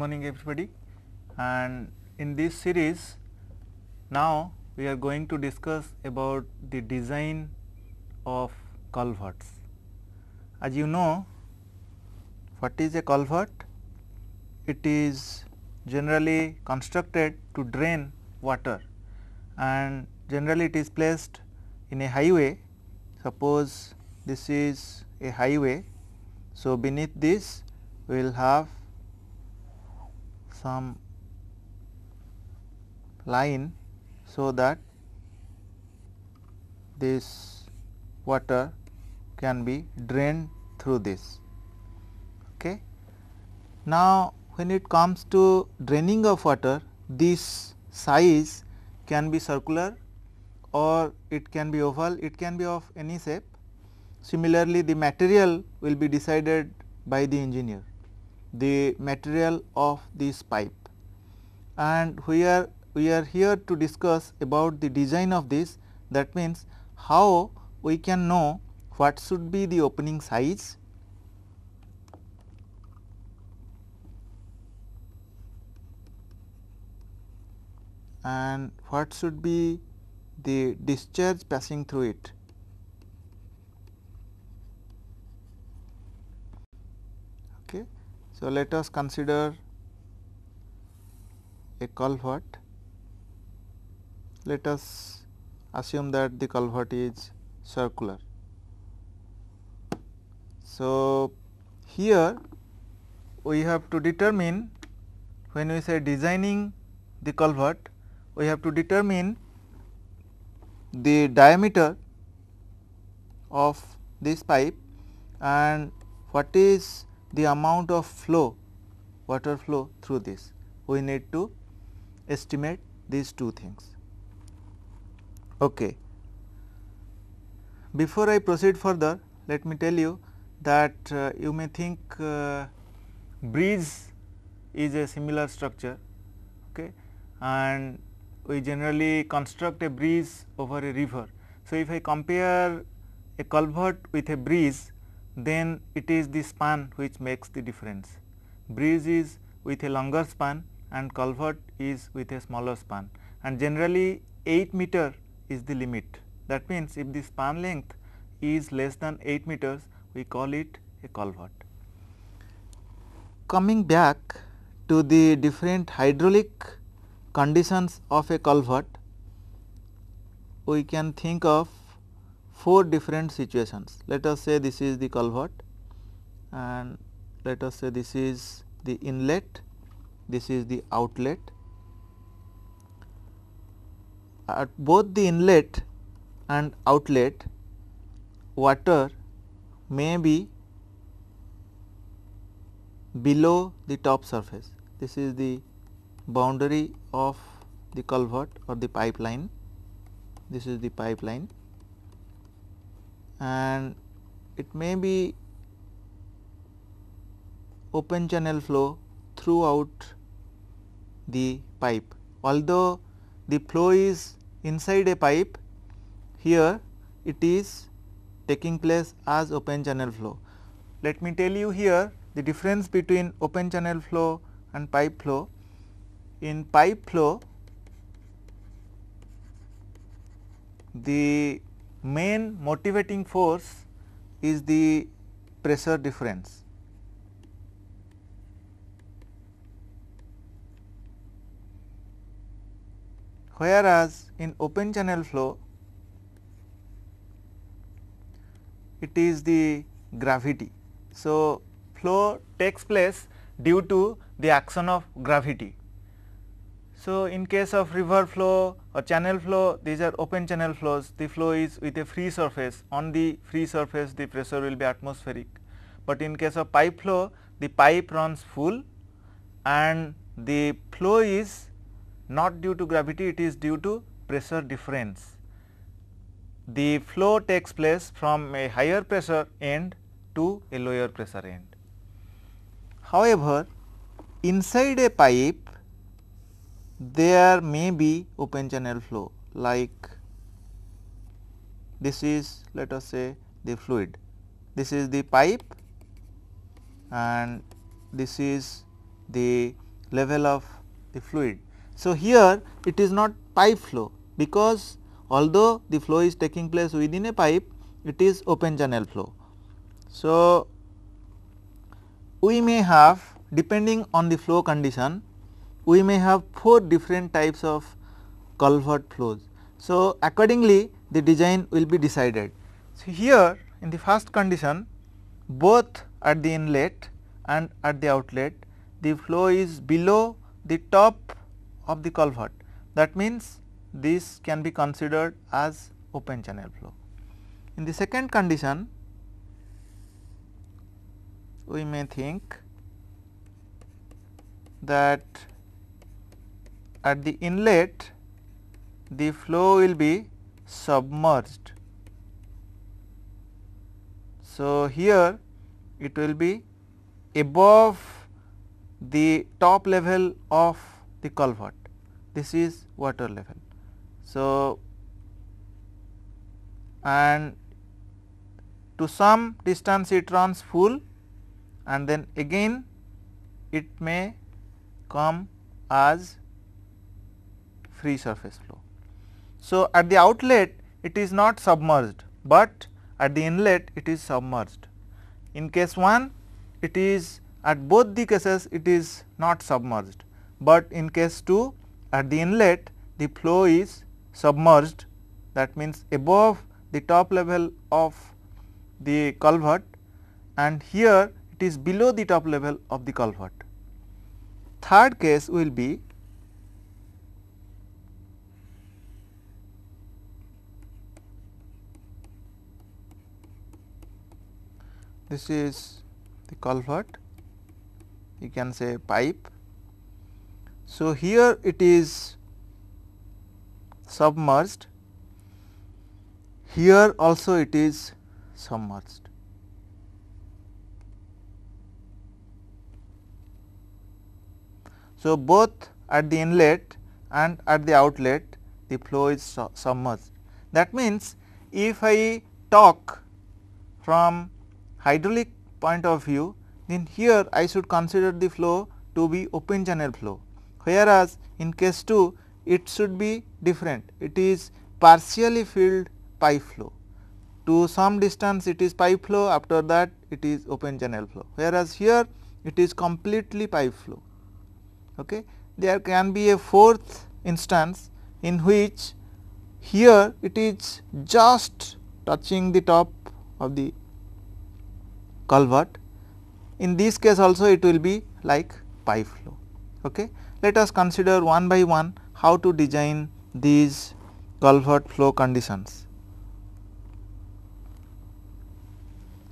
morning everybody and in this series now we are going to discuss about the design of culverts. As you know what is a culvert? It is generally constructed to drain water and generally it is placed in a highway. Suppose this is a highway. So, beneath this we will have some line so that this water can be drained through this. Okay. Now, when it comes to draining of water this size can be circular or it can be oval, it can be of any shape. Similarly, the material will be decided by the engineer the material of this pipe and we are we are here to discuss about the design of this that means how we can know what should be the opening size and what should be the discharge passing through it So, let us consider a culvert. Let us assume that the culvert is circular. So, here we have to determine when we say designing the culvert, we have to determine the diameter of this pipe and what is the amount of flow water flow through this. We need to estimate these two things. Okay. Before I proceed further, let me tell you that uh, you may think uh, bridge is a similar structure okay, and we generally construct a bridge over a river. So, if I compare a culvert with a bridge, then it is the span which makes the difference. Bridge is with a longer span and culvert is with a smaller span and generally 8 meter is the limit. That means, if the span length is less than 8 meters, we call it a culvert. Coming back to the different hydraulic conditions of a culvert, we can think of 4 different situations. Let us say this is the culvert and let us say this is the inlet, this is the outlet. At both the inlet and outlet water may be below the top surface. This is the boundary of the culvert or the pipeline. This is the pipeline and it may be open channel flow throughout the pipe. Although the flow is inside a pipe, here it is taking place as open channel flow. Let me tell you here the difference between open channel flow and pipe flow. In pipe flow, the main motivating force is the pressure difference. Whereas, in open channel flow it is the gravity. So, flow takes place due to the action of gravity. So, in case of river flow or channel flow, these are open channel flows. The flow is with a free surface. On the free surface, the pressure will be atmospheric. But in case of pipe flow, the pipe runs full and the flow is not due to gravity, it is due to pressure difference. The flow takes place from a higher pressure end to a lower pressure end. However, inside a pipe there may be open channel flow like this is let us say the fluid, this is the pipe and this is the level of the fluid. So, here it is not pipe flow because although the flow is taking place within a pipe it is open channel flow. So, we may have depending on the flow condition we may have 4 different types of culvert flows. So, accordingly the design will be decided. So, here in the first condition both at the inlet and at the outlet the flow is below the top of the culvert that means this can be considered as open channel flow. In the second condition we may think that at the inlet the flow will be submerged. So, here it will be above the top level of the culvert this is water level. So, and to some distance it runs full and then again it may come as free surface flow. So, at the outlet it is not submerged, but at the inlet it is submerged. In case 1 it is at both the cases it is not submerged, but in case 2 at the inlet the flow is submerged that means above the top level of the culvert and here it is below the top level of the culvert. Third case will be this is the culvert you can say pipe. So, here it is submerged here also it is submerged. So, both at the inlet and at the outlet the flow is submerged. That means, if I talk from hydraulic point of view then here I should consider the flow to be open channel flow whereas in case 2 it should be different it is partially filled pipe flow to some distance it is pipe flow after that it is open channel flow whereas here it is completely pipe flow okay there can be a fourth instance in which here it is just touching the top of the culvert. In this case also it will be like pipe flow. Okay. Let us consider one by one how to design these culvert flow conditions.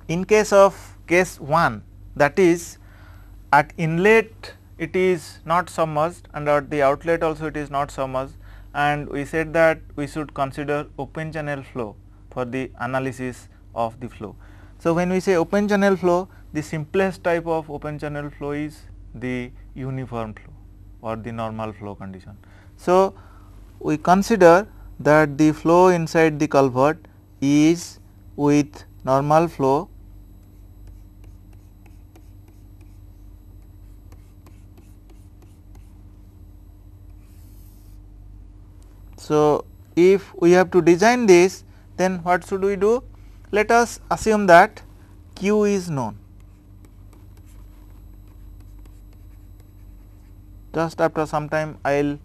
In case of case 1 that is at inlet it is not submerged and at the outlet also it is not submerged and we said that we should consider open channel flow for the analysis of the flow. So, when we say open channel flow, the simplest type of open channel flow is the uniform flow or the normal flow condition. So, we consider that the flow inside the culvert is with normal flow So, if we have to design this then what should we do? let us assume that q is known just after some time I will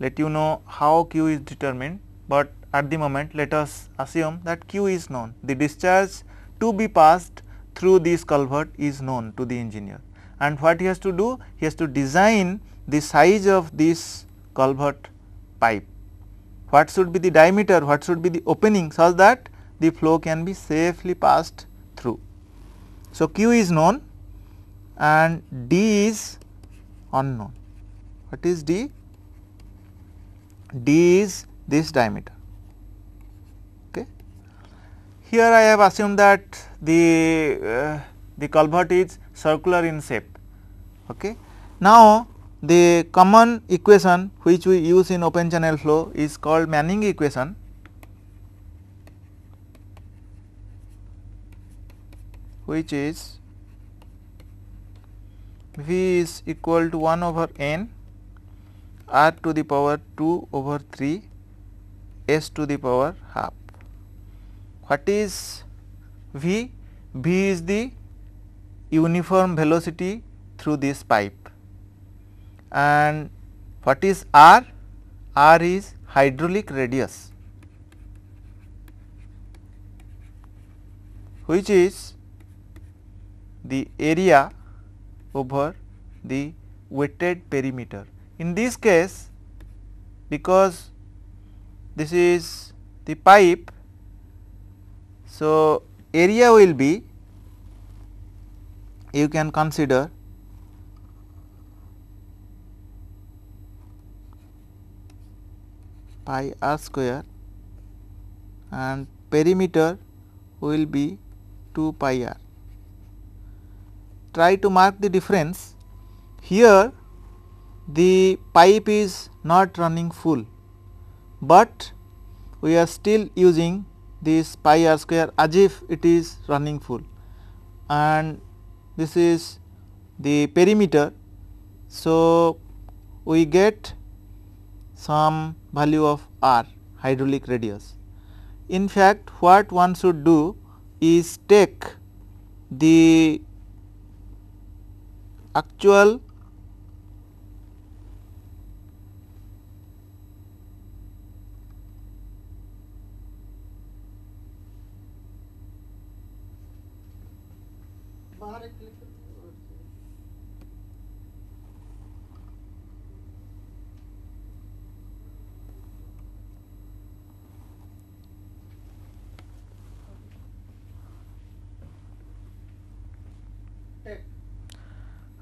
let you know how q is determined, but at the moment let us assume that q is known. The discharge to be passed through this culvert is known to the engineer and what he has to do? He has to design the size of this culvert pipe. What should be the diameter, what should be the opening such that the flow can be safely passed through. So, Q is known and D is unknown. What is D? D is this diameter. Okay. Here I have assumed that the, uh, the culvert is circular in shape. Okay. Now, the common equation which we use in open channel flow is called Manning equation which is V is equal to 1 over n r to the power 2 over 3 s to the power half. What is V? V is the uniform velocity through this pipe and what is R? R is hydraulic radius which is the area over the weighted perimeter. In this case because this is the pipe, so area will be you can consider pi r square and perimeter will be 2 pi r try to mark the difference here the pipe is not running full, but we are still using this pi r square as if it is running full and this is the perimeter. So, we get some value of r hydraulic radius. In fact, what one should do is take the actual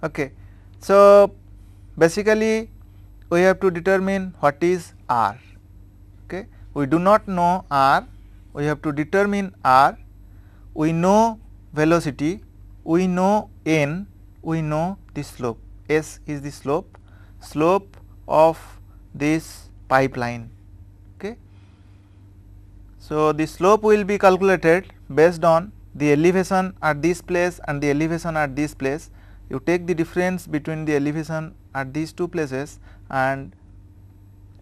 Okay. So, basically we have to determine what is R. Okay. We do not know R, we have to determine R, we know velocity, we know n, we know the slope, S is the slope, slope of this pipeline. Okay. So, the slope will be calculated based on the elevation at this place and the elevation at this place you take the difference between the elevation at these two places and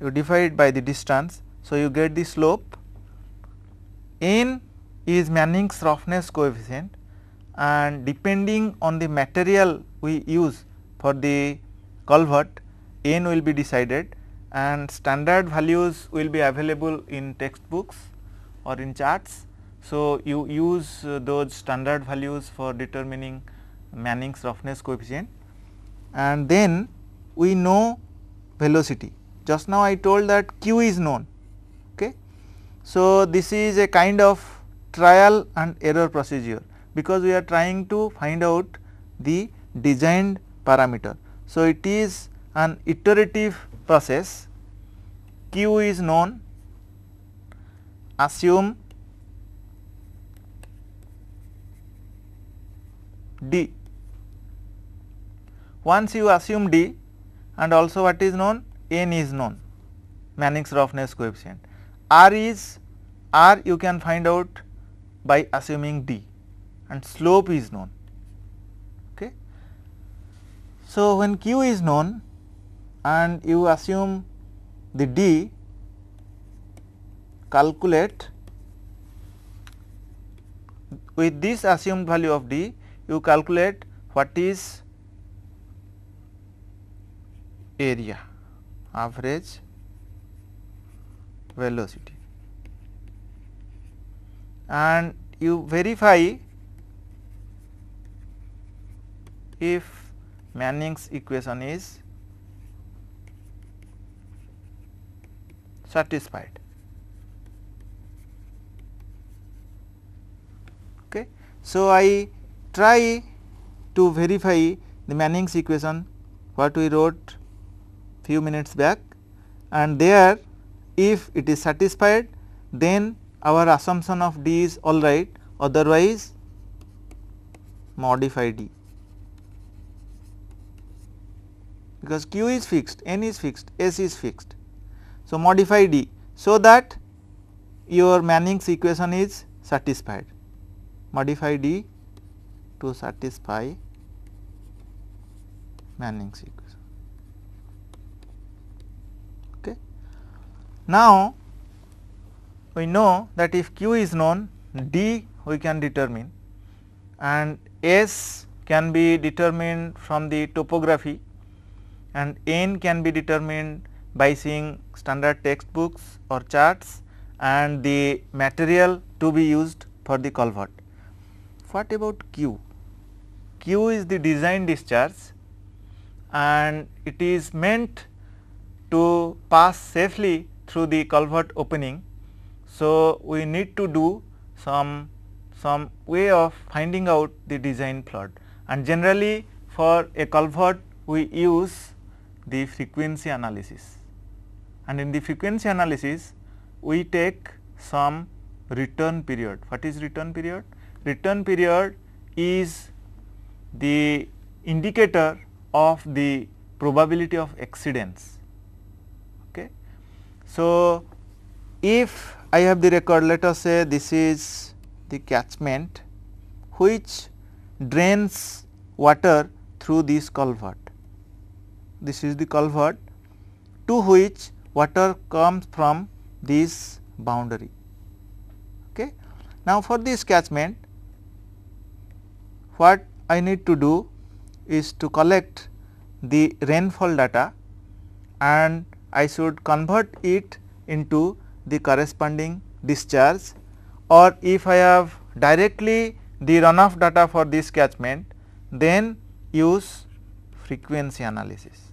you divide it by the distance. So, you get the slope n is Manning's roughness coefficient and depending on the material we use for the culvert n will be decided and standard values will be available in textbooks or in charts. So, you use uh, those standard values for determining Manning's roughness coefficient and then we know velocity. Just now I told that q is known. Okay. So, this is a kind of trial and error procedure because we are trying to find out the designed parameter. So, it is an iterative process q is known assume d once you assume D and also what is known? N is known, Manning's roughness coefficient. R is R you can find out by assuming D and slope is known. Okay. So, when Q is known and you assume the D calculate with this assumed value of D you calculate what is area average velocity and you verify if Manning's equation is satisfied. Okay. So, I try to verify the Manning's equation what we wrote few minutes back and there if it is satisfied then our assumption of D is alright otherwise modify D because Q is fixed, N is fixed, S is fixed. So, modify D so that your Manning's equation is satisfied modify D to satisfy Manning's equation. Now, we know that if q is known d we can determine and s can be determined from the topography and n can be determined by seeing standard textbooks or charts and the material to be used for the culvert. What about q? q is the design discharge and it is meant to pass safely through the culvert opening. So, we need to do some some way of finding out the design flood and generally for a culvert we use the frequency analysis. And in the frequency analysis we take some return period. What is return period? Return period is the indicator of the probability of accidents so, if I have the record let us say this is the catchment which drains water through this culvert. This is the culvert to which water comes from this boundary. Okay. Now, for this catchment what I need to do is to collect the rainfall data and I should convert it into the corresponding discharge or if I have directly the runoff data for this catchment then use frequency analysis.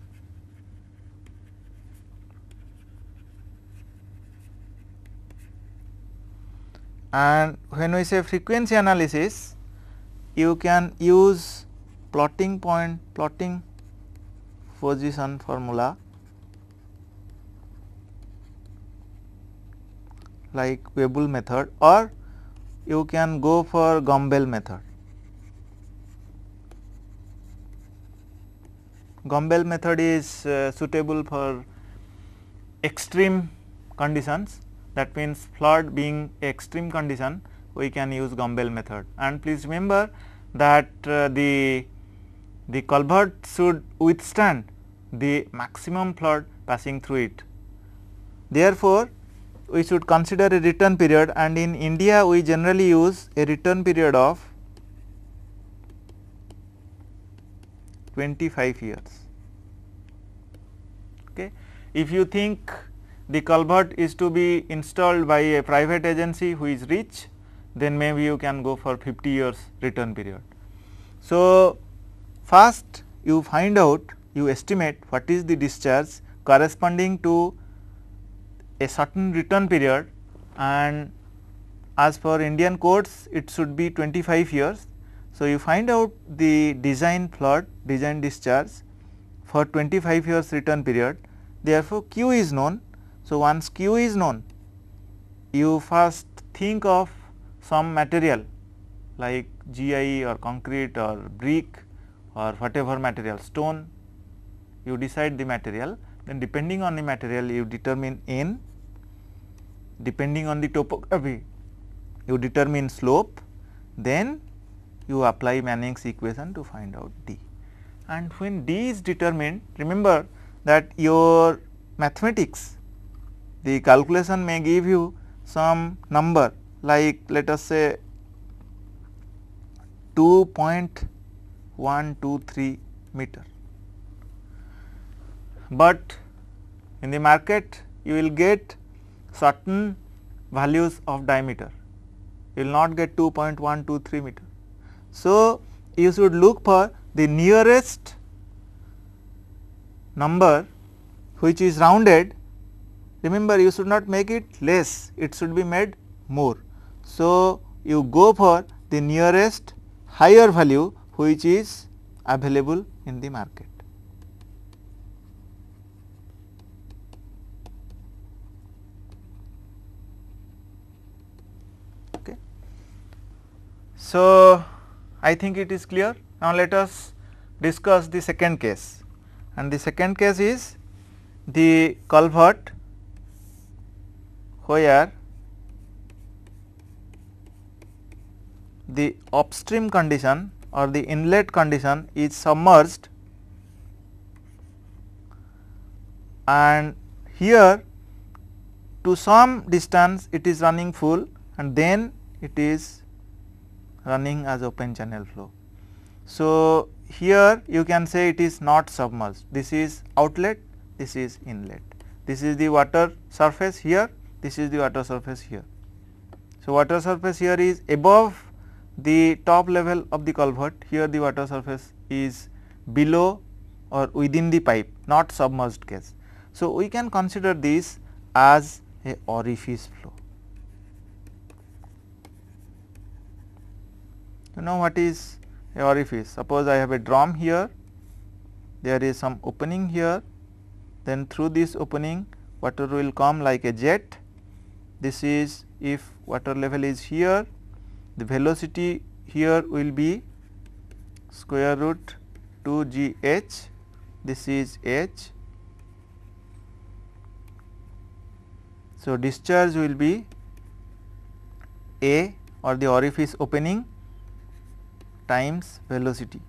And when we say frequency analysis you can use plotting point plotting position formula like Webel method or you can go for Gumbel method. Gumbel method is uh, suitable for extreme conditions that means flood being extreme condition we can use Gumbel method and please remember that uh, the the culvert should withstand the maximum flood passing through it. Therefore, we should consider a return period and in India we generally use a return period of 25 years. Okay. If you think the culvert is to be installed by a private agency who is rich, then maybe you can go for 50 years return period. So, first you find out you estimate what is the discharge corresponding to a certain return period and as per Indian codes it should be 25 years. So, you find out the design flood design discharge for 25 years return period therefore, Q is known. So, once Q is known you first think of some material like GI or concrete or brick or whatever material stone you decide the material then depending on the material you determine N depending on the topography uh, you determine slope then you apply Manning's equation to find out d. And when d is determined remember that your mathematics the calculation may give you some number like let us say 2.123 meter. But in the market you will get certain values of diameter you will not get 2.123 meter. So, you should look for the nearest number which is rounded remember you should not make it less it should be made more. So, you go for the nearest higher value which is available in the market. So, I think it is clear. Now, let us discuss the second case and the second case is the culvert where the upstream condition or the inlet condition is submerged and here to some distance it is running full and then it is running as open channel flow. So, here you can say it is not submerged, this is outlet, this is inlet, this is the water surface here, this is the water surface here. So, water surface here is above the top level of the culvert, here the water surface is below or within the pipe, not submerged case. So, we can consider this as a orifice flow. now what is a orifice? Suppose I have a drum here, there is some opening here, then through this opening water will come like a jet. This is if water level is here, the velocity here will be square root 2 g h, this is h. So, discharge will be a or the orifice opening times velocity.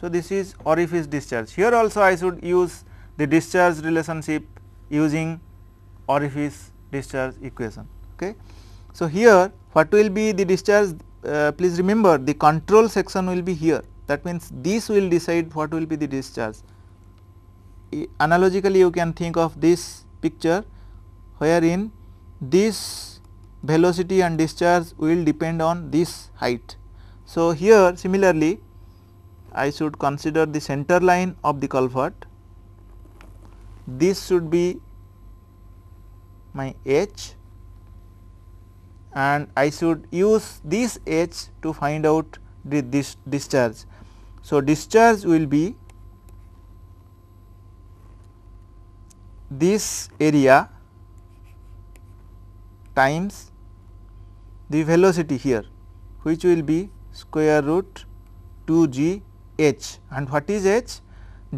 So, this is orifice discharge. Here also I should use the discharge relationship using orifice discharge equation. Okay. So, here what will be the discharge uh, please remember the control section will be here that means this will decide what will be the discharge. analogically you can think of this picture wherein this velocity and discharge will depend on this height so, here similarly I should consider the center line of the culvert, this should be my h and I should use this h to find out the dis discharge. So, discharge will be this area times the velocity here which will be square root 2 g h and what is h?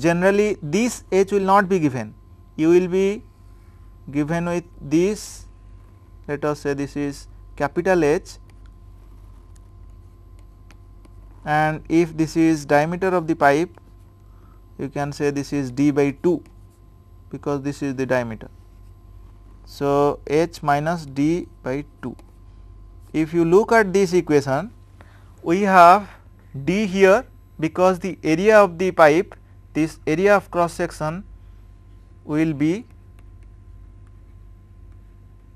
Generally this h will not be given, you will be given with this let us say this is capital H and if this is diameter of the pipe you can say this is d by 2 because this is the diameter. So, h minus d by 2. If you look at this equation we have D here because the area of the pipe this area of cross section will be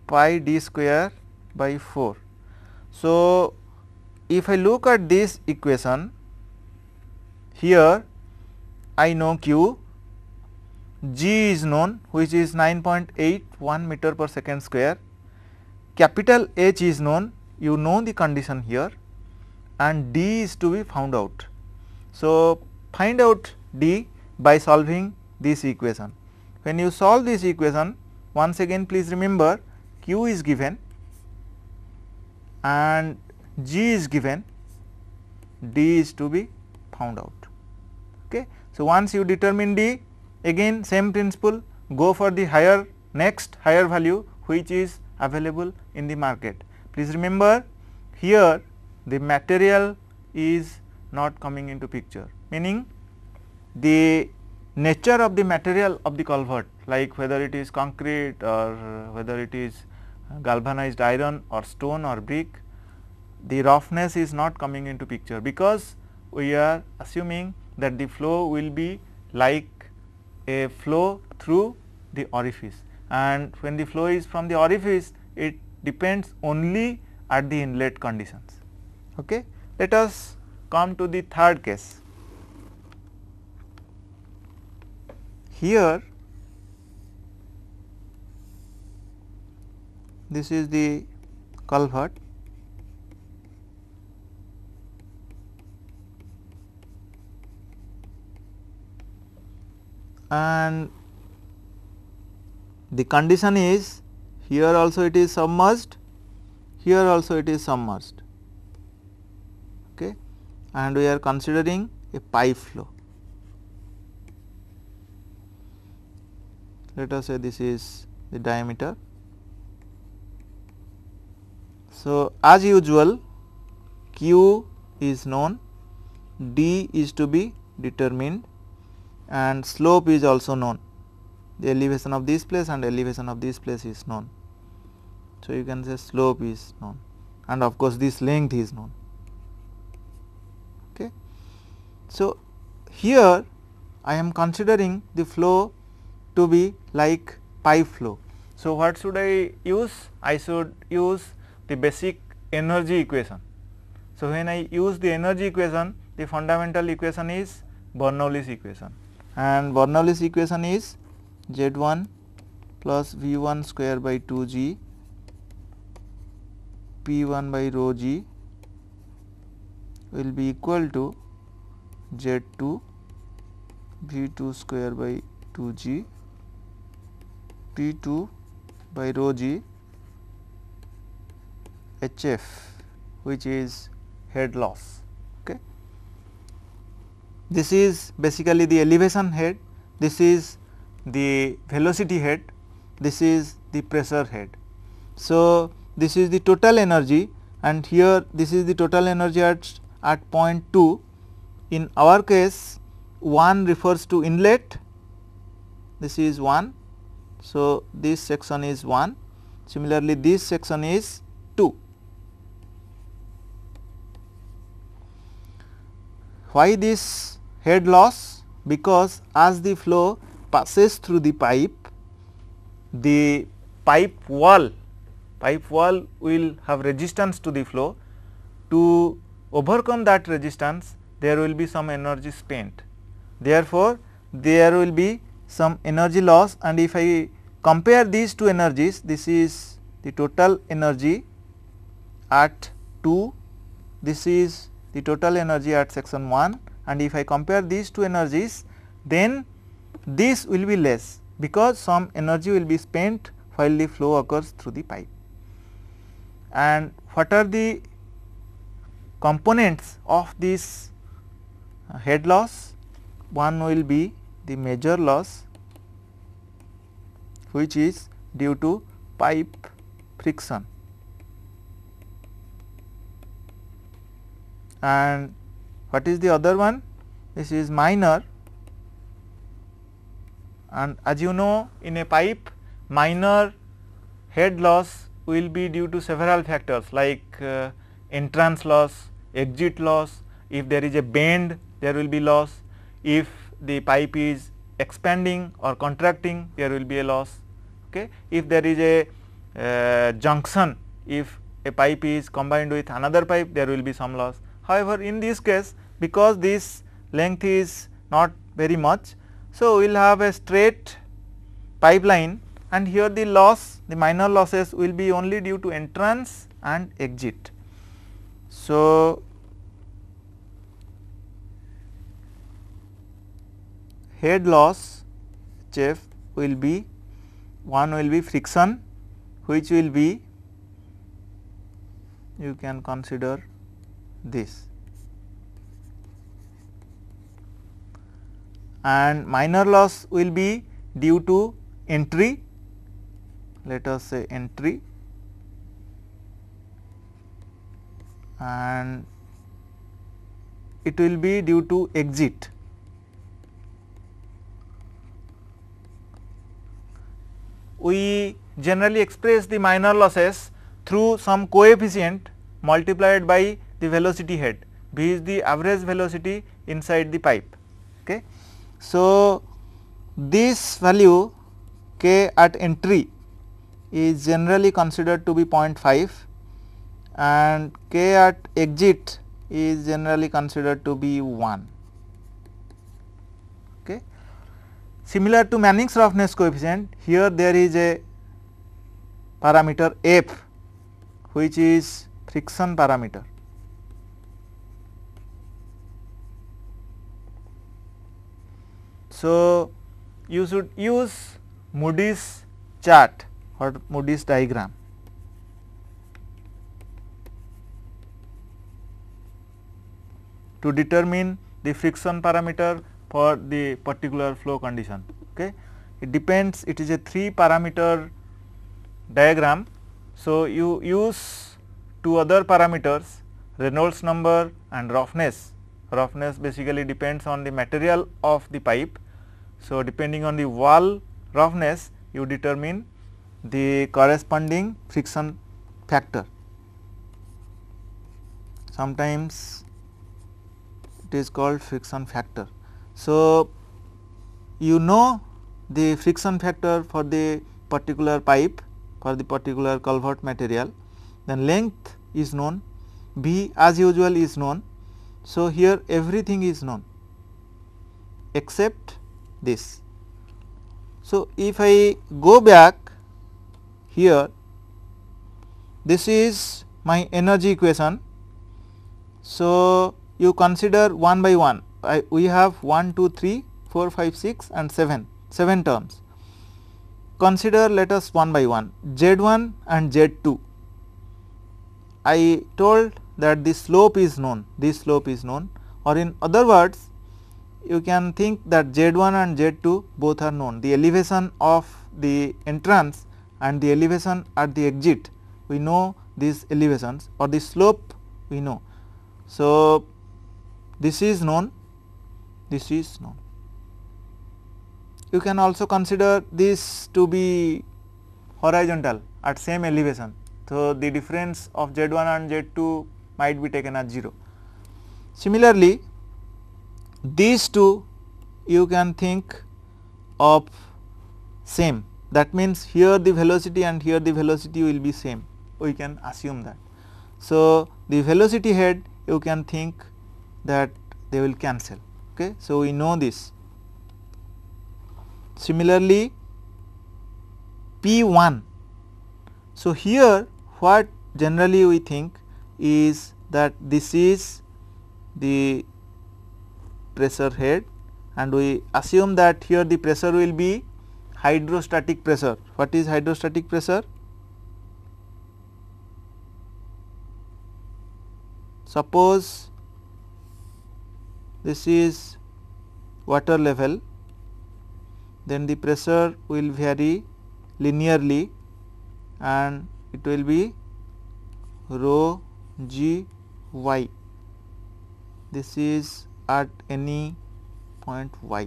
pi d square by 4. So, if I look at this equation here I know q g is known which is 9.81 meter per second square capital H is known you know the condition here and D is to be found out. So, find out D by solving this equation. When you solve this equation once again please remember Q is given and G is given D is to be found out. Okay. So, once you determine D again same principle go for the higher next higher value which is available in the market. Please remember here the material is not coming into picture meaning the nature of the material of the culvert like whether it is concrete or whether it is galvanized iron or stone or brick the roughness is not coming into picture because we are assuming that the flow will be like a flow through the orifice and when the flow is from the orifice it depends only at the inlet conditions. Okay. Let us come to the third case. Here this is the culvert and the condition is here also it is submerged, here also it is submerged and we are considering a pipe flow. Let us say this is the diameter. So, as usual Q is known, D is to be determined and slope is also known. The elevation of this place and elevation of this place is known. So, you can say slope is known and of course, this length is known. So, here I am considering the flow to be like pipe flow. So, what should I use? I should use the basic energy equation. So, when I use the energy equation, the fundamental equation is Bernoulli's equation and Bernoulli's equation is Z1 plus V1 square by 2G P1 by rho G will be equal to z2 v2 square by 2g p2 by rho g hf which is head loss. Okay. This is basically the elevation head, this is the velocity head, this is the pressure head. So, this is the total energy and here this is the total energy at, at point 2 in our case 1 refers to inlet, this is 1. So, this section is 1, similarly this section is 2. Why this head loss? Because as the flow passes through the pipe, the pipe wall, pipe wall will have resistance to the flow. To overcome that resistance, there will be some energy spent. Therefore, there will be some energy loss and if I compare these two energies, this is the total energy at 2, this is the total energy at section 1 and if I compare these two energies, then this will be less because some energy will be spent while the flow occurs through the pipe. And what are the components of this head loss one will be the major loss which is due to pipe friction and what is the other one this is minor and as you know in a pipe minor head loss will be due to several factors like uh, entrance loss, exit loss, if there is a bend there will be loss. If the pipe is expanding or contracting, there will be a loss. Okay. If there is a uh, junction, if a pipe is combined with another pipe, there will be some loss. However, in this case, because this length is not very much, so we will have a straight pipeline and here the loss, the minor losses will be only due to entrance and exit. So, head loss HF will be one will be friction which will be you can consider this and minor loss will be due to entry let us say entry and it will be due to exit we generally express the minor losses through some coefficient multiplied by the velocity head v is the average velocity inside the pipe. Okay. So, this value k at entry is generally considered to be 0.5 and k at exit is generally considered to be 1. Similar to Manning's roughness coefficient, here there is a parameter f which is friction parameter. So, you should use Moody's chart or Moody's diagram. to determine the friction parameter for the particular flow condition. Okay. It depends it is a 3 parameter diagram. So, you use two other parameters Reynolds number and roughness. Roughness basically depends on the material of the pipe. So, depending on the wall roughness you determine the corresponding friction factor. Sometimes it is called friction factor. So, you know the friction factor for the particular pipe for the particular culvert material then length is known b as usual is known. So, here everything is known except this. So, if I go back here this is my energy equation. So, you consider one by one I, we have 1, 2, 3, 4, 5, 6 and 7, 7 terms. Consider let us one by one Z1 and Z2. I told that the slope is known, this slope is known or in other words you can think that Z1 and Z2 both are known. The elevation of the entrance and the elevation at the exit we know these elevations or the slope we know. So, this is known this is known. You can also consider this to be horizontal at same elevation. So, the difference of Z1 and Z2 might be taken as 0. Similarly, these two you can think of same that means here the velocity and here the velocity will be same we can assume that. So, the velocity head you can think that they will cancel okay. So, we know this. Similarly, P1. So, here what generally we think is that this is the pressure head and we assume that here the pressure will be hydrostatic pressure. What is hydrostatic pressure? Suppose this is water level then the pressure will vary linearly and it will be rho g y this is at any point y.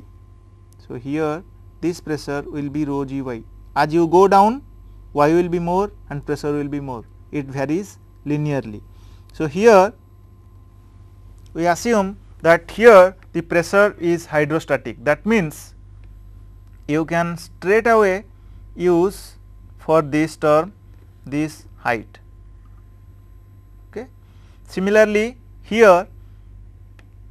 So, here this pressure will be rho g y as you go down y will be more and pressure will be more it varies linearly. So, here we assume that here the pressure is hydrostatic. That means, you can straight away use for this term this height. Okay. Similarly, here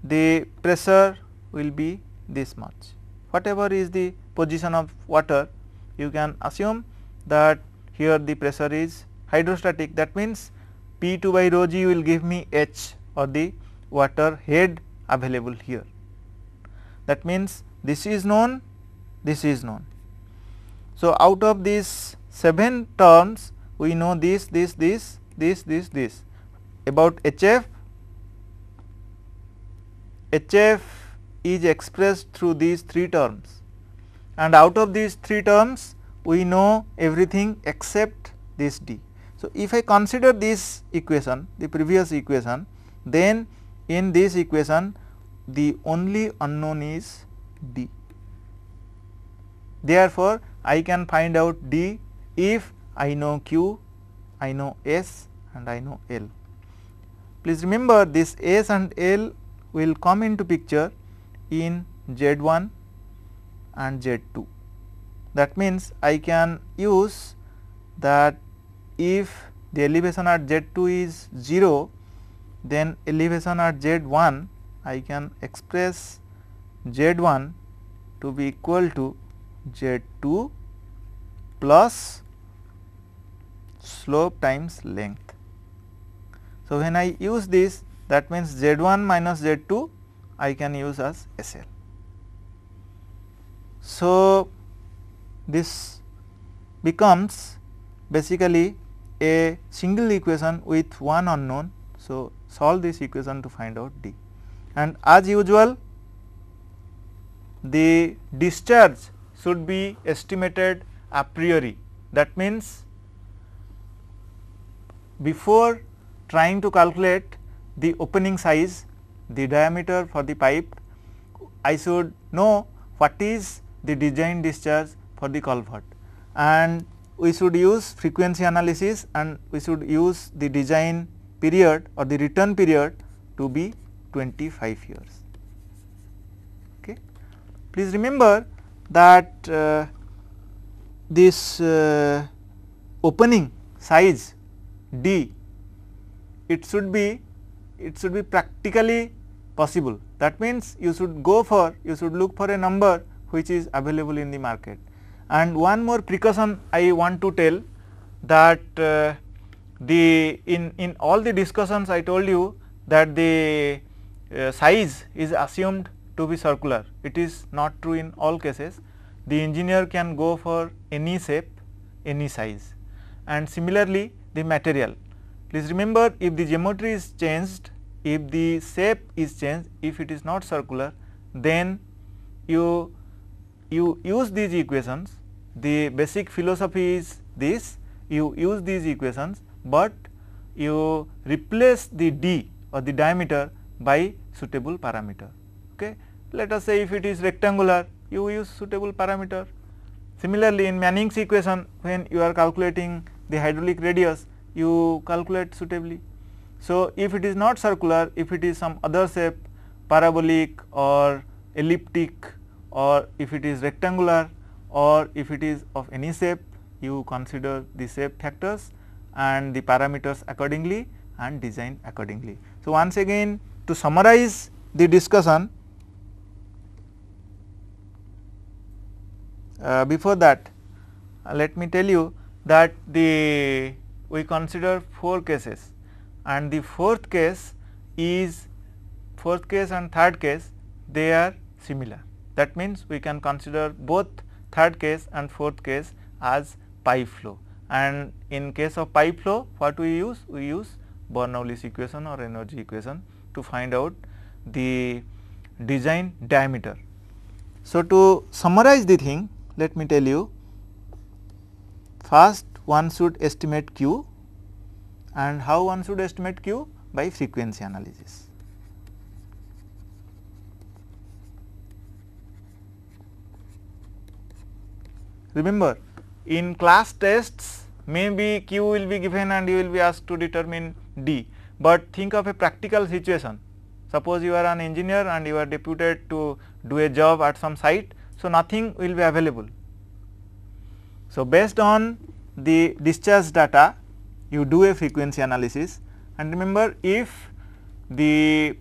the pressure will be this much. Whatever is the position of water, you can assume that here the pressure is hydrostatic. That means, P 2 by rho g will give me H or the water head available here. That means, this is known, this is known. So, out of these 7 terms we know this, this, this, this, this, this about HF. HF is expressed through these 3 terms and out of these 3 terms we know everything except this D. So, if I consider this equation the previous equation then in this equation the only unknown is d. Therefore, I can find out d if I know q, I know s and I know l. Please remember this s and l will come into picture in z1 and z2. That means, I can use that if the elevation at z2 is 0 then elevation at z1 I can express z1 to be equal to z2 plus slope times length. So, when I use this that means z1 minus z2 I can use as SL. So, this becomes basically a single equation with one unknown. So, solve this equation to find out d and as usual the discharge should be estimated a priori that means before trying to calculate the opening size the diameter for the pipe I should know what is the design discharge for the culvert and we should use frequency analysis and we should use the design period or the return period to be 25 years. Okay. Please remember that uh, this uh, opening size d it should be it should be practically possible that means you should go for you should look for a number which is available in the market and one more precaution I want to tell that uh, the in, in all the discussions I told you that the uh, size is assumed to be circular. It is not true in all cases. The engineer can go for any shape, any size and similarly the material. Please remember if the geometry is changed, if the shape is changed, if it is not circular, then you, you use these equations. The basic philosophy is this, you use these equations but you replace the d or the diameter by suitable parameter. Okay. Let us say if it is rectangular you use suitable parameter. Similarly, in Manning's equation when you are calculating the hydraulic radius you calculate suitably. So, if it is not circular if it is some other shape parabolic or elliptic or if it is rectangular or if it is of any shape you consider the shape factors and the parameters accordingly and design accordingly. So, once again to summarize the discussion uh, before that uh, let me tell you that the we consider four cases and the fourth case is fourth case and third case they are similar that means we can consider both third case and fourth case as pi flow and in case of pipe flow what we use? We use Bernoulli's equation or energy equation to find out the design diameter. So, to summarize the thing let me tell you first one should estimate Q and how one should estimate Q by frequency analysis. Remember in class tests maybe q will be given and you will be asked to determine d. But think of a practical situation. Suppose you are an engineer and you are deputed to do a job at some site, so nothing will be available. So, based on the discharge data, you do a frequency analysis and remember if the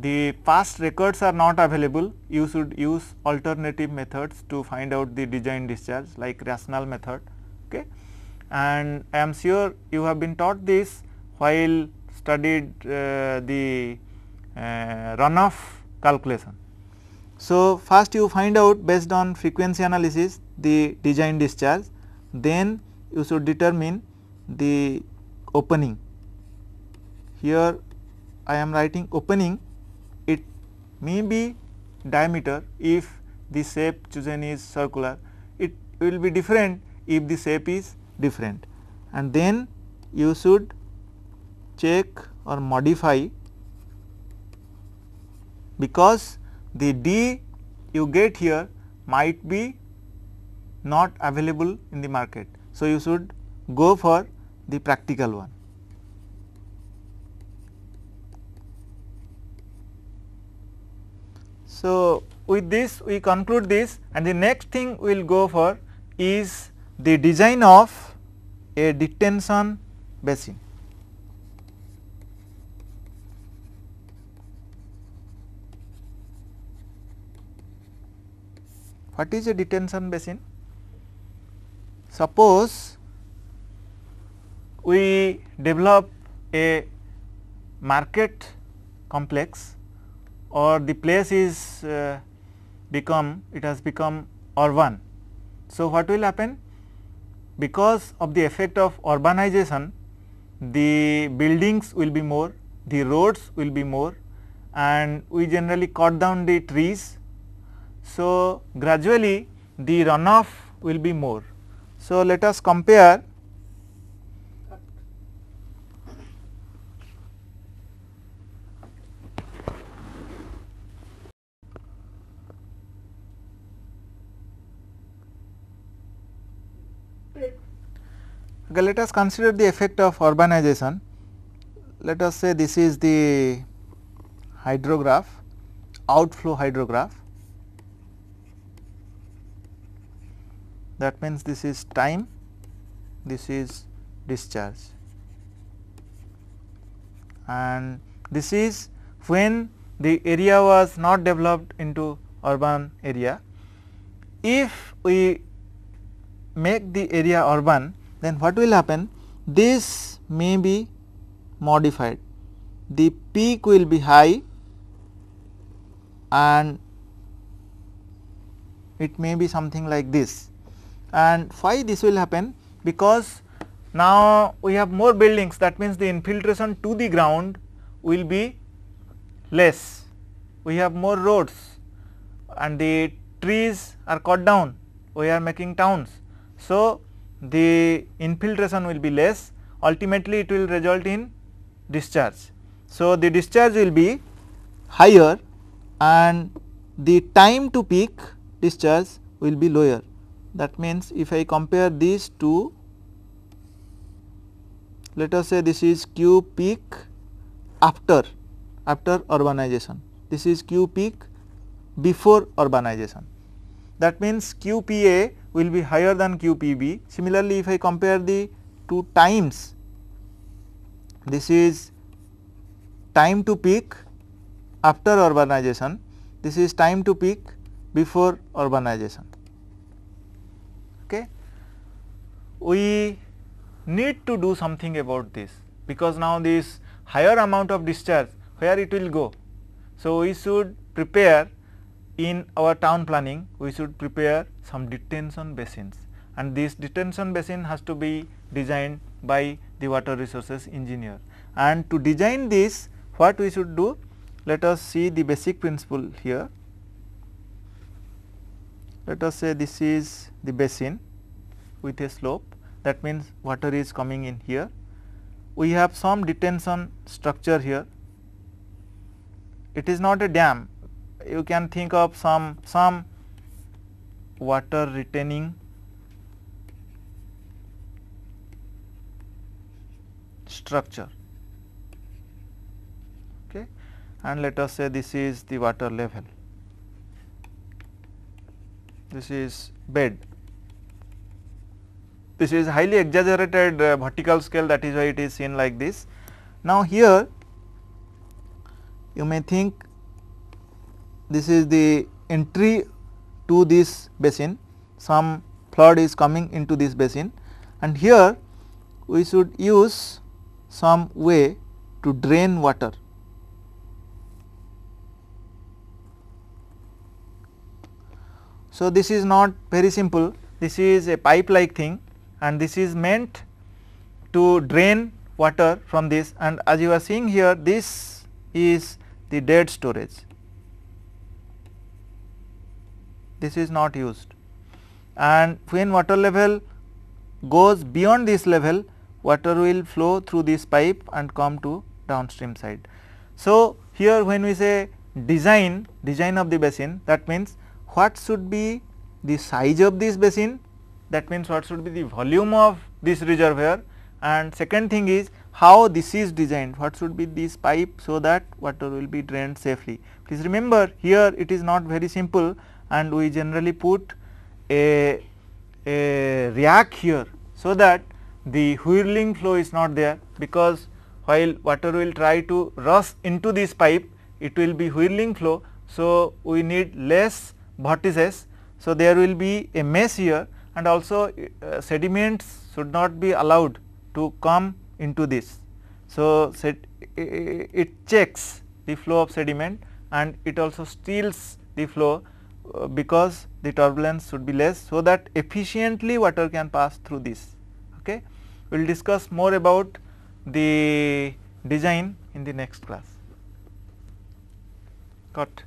the past records are not available, you should use alternative methods to find out the design discharge like rational method. Okay and I am sure you have been taught this while studied uh, the uh, runoff calculation. So, first you find out based on frequency analysis the design discharge, then you should determine the opening. Here I am writing opening, it may be diameter if the shape chosen is circular, it will be different if the shape is different and then you should check or modify because the D you get here might be not available in the market. So, you should go for the practical one. So, with this we conclude this and the next thing we will go for is the design of a detention basin. What is a detention basin? Suppose we develop a market complex or the place is uh, become it has become urban. So, what will happen? because of the effect of urbanization the buildings will be more, the roads will be more and we generally cut down the trees. So, gradually the runoff will be more. So, let us compare Okay, let us consider the effect of urbanization. Let us say this is the hydrograph, outflow hydrograph. That means this is time, this is discharge and this is when the area was not developed into urban area. If we make the area urban, then what will happen? This may be modified. The peak will be high and it may be something like this and why this will happen because now we have more buildings that means the infiltration to the ground will be less we have more roads and the trees are cut down we are making towns so the infiltration will be less ultimately it will result in discharge. So, the discharge will be higher and the time to peak discharge will be lower that means if I compare these two let us say this is q peak after after urbanization this is q peak before urbanization that means qpa will be higher than QPB. Similarly, if I compare the two times, this is time to peak after urbanization, this is time to peak before urbanization. Okay. We need to do something about this because now this higher amount of discharge where it will go. So, we should prepare in our town planning we should prepare some detention basins and this detention basin has to be designed by the water resources engineer. And to design this what we should do let us see the basic principle here. Let us say this is the basin with a slope that means water is coming in here. We have some detention structure here. It is not a dam you can think of some some water retaining structure okay and let us say this is the water level this is bed this is highly exaggerated uh, vertical scale that is why it is seen like this now here you may think this is the entry to this basin, some flood is coming into this basin and here we should use some way to drain water. So, this is not very simple, this is a pipe like thing and this is meant to drain water from this and as you are seeing here this is the dead storage. this is not used and when water level goes beyond this level water will flow through this pipe and come to downstream side. So, here when we say design design of the basin that means what should be the size of this basin that means what should be the volume of this reservoir and second thing is how this is designed what should be this pipe so that water will be drained safely. Please remember here it is not very simple and we generally put a, a rack here so that the whirling flow is not there because while water will try to rush into this pipe it will be whirling flow. So, we need less vortices. So, there will be a mess here and also uh, sediments should not be allowed to come into this. So, it checks the flow of sediment and it also steals the flow uh, because the turbulence should be less so that efficiently water can pass through this. Okay. We will discuss more about the design in the next class. Got.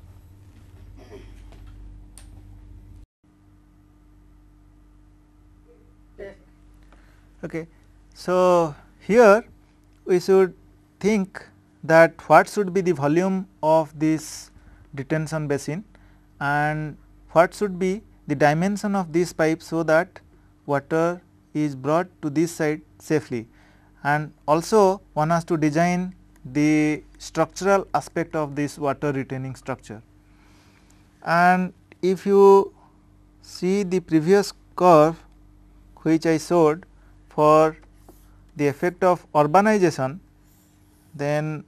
Okay. So, here we should think that what should be the volume of this detention basin and what should be the dimension of this pipe so that water is brought to this side safely and also one has to design the structural aspect of this water retaining structure. And if you see the previous curve which I showed for the effect of urbanization, then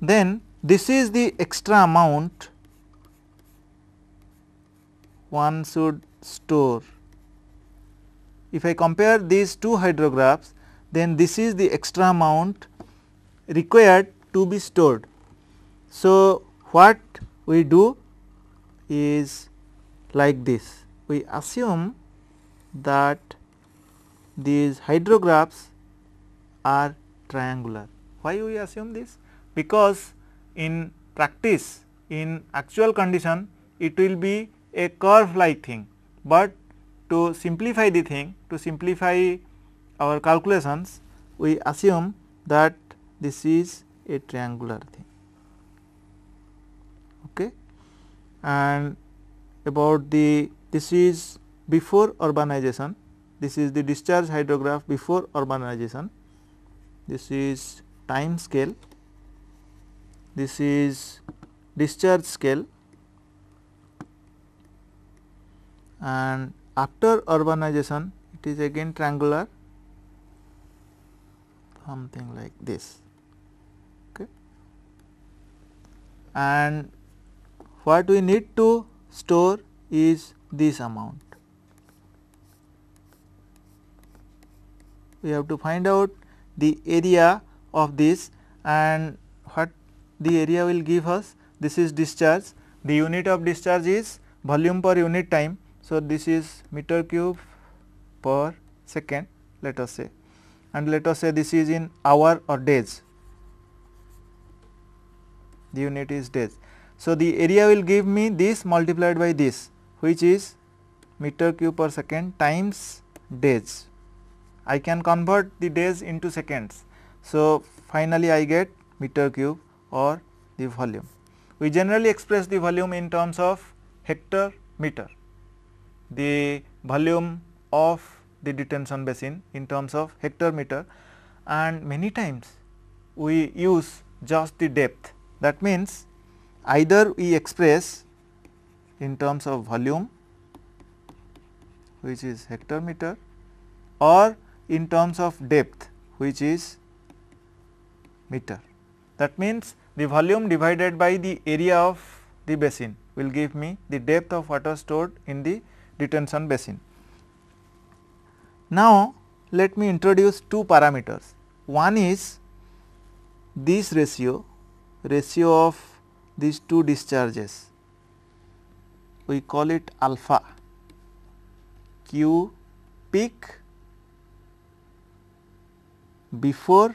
then this is the extra amount one should store. If I compare these two hydrographs, then this is the extra amount required to be stored. So, what we do is like this, we assume that these hydrographs are triangular. Why we assume this? because in practice in actual condition it will be a curve like thing, but to simplify the thing to simplify our calculations we assume that this is a triangular thing okay and about the this is before urbanization this is the discharge hydrograph before urbanization this is time scale this is discharge scale and after urbanization it is again triangular something like this okay. and what we need to store is this amount. We have to find out the area of this and the area will give us this is discharge. The unit of discharge is volume per unit time. So, this is meter cube per second let us say and let us say this is in hour or days the unit is days. So, the area will give me this multiplied by this which is meter cube per second times days. I can convert the days into seconds. So, finally, I get meter cube or the volume. We generally express the volume in terms of hectare meter, the volume of the detention basin in terms of hectare meter and many times we use just the depth. That means, either we express in terms of volume which is hectare meter or in terms of depth which is meter. That means, the volume divided by the area of the basin will give me the depth of water stored in the detention basin. Now, let me introduce two parameters. One is this ratio, ratio of these two discharges, we call it alpha Q peak before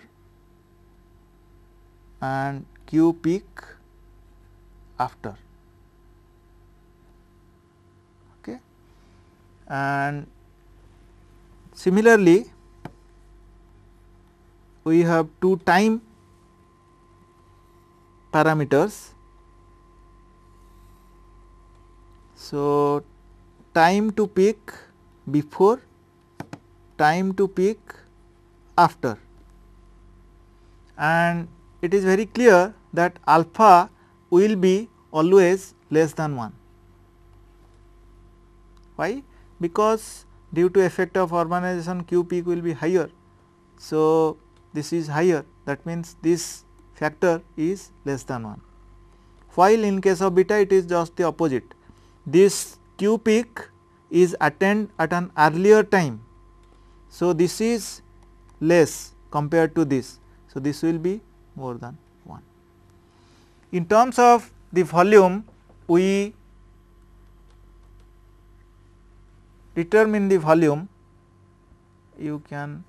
and Q peak after. Okay. And similarly, we have two time parameters. So, time to peak before, time to peak after and it is very clear that alpha will be always less than 1. Why? Because due to effect of urbanization Q peak will be higher. So, this is higher that means this factor is less than 1. While in case of beta it is just the opposite. This Q peak is attained at an earlier time. So, this is less compared to this. So, this will be more than 1. In terms of the volume we determine the volume you can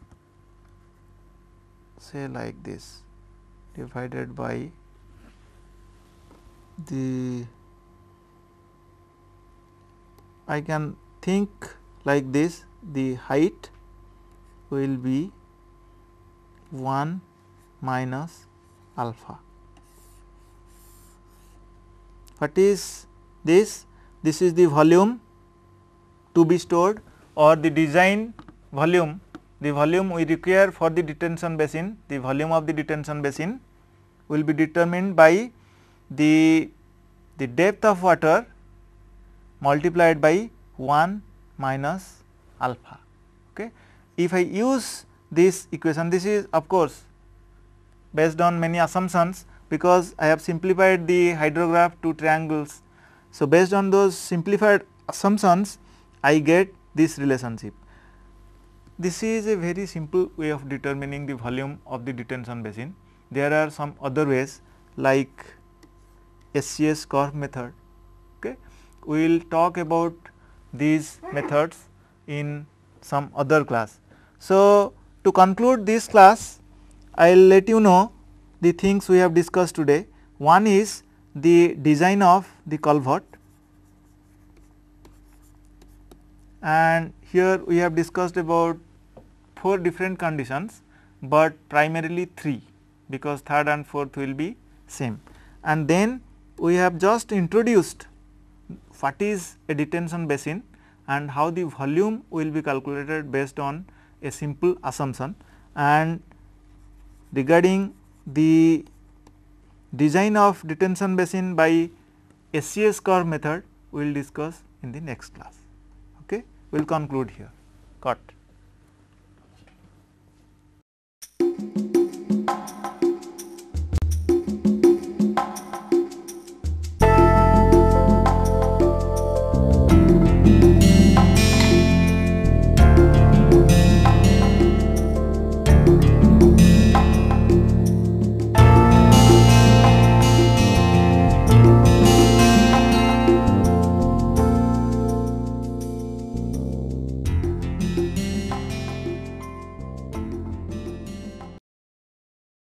say like this divided by the I can think like this the height will be 1 minus alpha. What is this? This is the volume to be stored or the design volume, the volume we require for the detention basin, the volume of the detention basin will be determined by the, the depth of water multiplied by 1 minus alpha. Okay. If I use this equation, this is of course based on many assumptions because I have simplified the hydrograph to triangles. So, based on those simplified assumptions I get this relationship. This is a very simple way of determining the volume of the detention basin. There are some other ways like SCS curve method. Okay. We will talk about these methods in some other class. So, to conclude this class I will let you know the things we have discussed today. One is the design of the culvert and here we have discussed about four different conditions, but primarily three because third and fourth will be same. And then we have just introduced what is a detention basin and how the volume will be calculated based on a simple assumption and regarding the design of detention basin by SCS curve method we will discuss in the next class. Okay. We will conclude here. Cut.